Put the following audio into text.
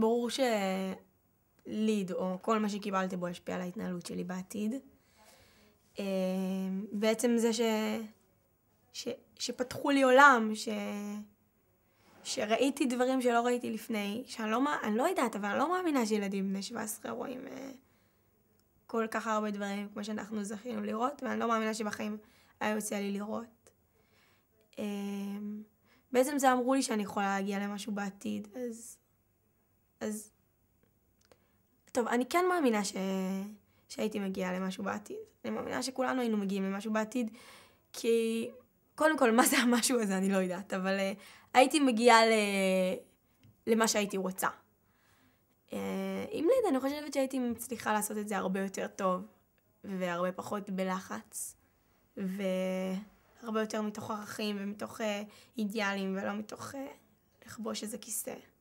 ברור שליד, או כל מה שקיבלתי בו, ישפיע על ההתנהלות שלי בעתיד. אה, בעצם זה ש... ש... שפתחו לי עולם, ש... שראיתי דברים שלא ראיתי לפני, שאני לא, אני לא יודעת, אבל אני לא מאמינה שילדים בני 17 רואים אה, כל כך הרבה דברים כמו שאנחנו זכינו לראות, ואני לא מאמינה שבחיים היה יוצא לי לראות. אה, בעצם זה אמרו לי שאני יכולה להגיע למשהו בעתיד, אז אז... טוב, אני כן מאמינה ש... שהייתי מגיעה למשהו בעתיד. אני מאמינה שכולנו היינו מגיעים למשהו בעתיד, כי קודם כל, מה זה המשהו הזה, אני לא יודעת, אבל uh, הייתי מגיעה ל... למה שהייתי רוצה. Uh, עם ליד, אני חושבת שהייתי מצליחה לעשות את זה הרבה יותר טוב, והרבה פחות בלחץ, והרבה יותר מתוך ערכים ומתוך uh, אידיאלים, ולא מתוך uh, לכבוש איזה כיסא.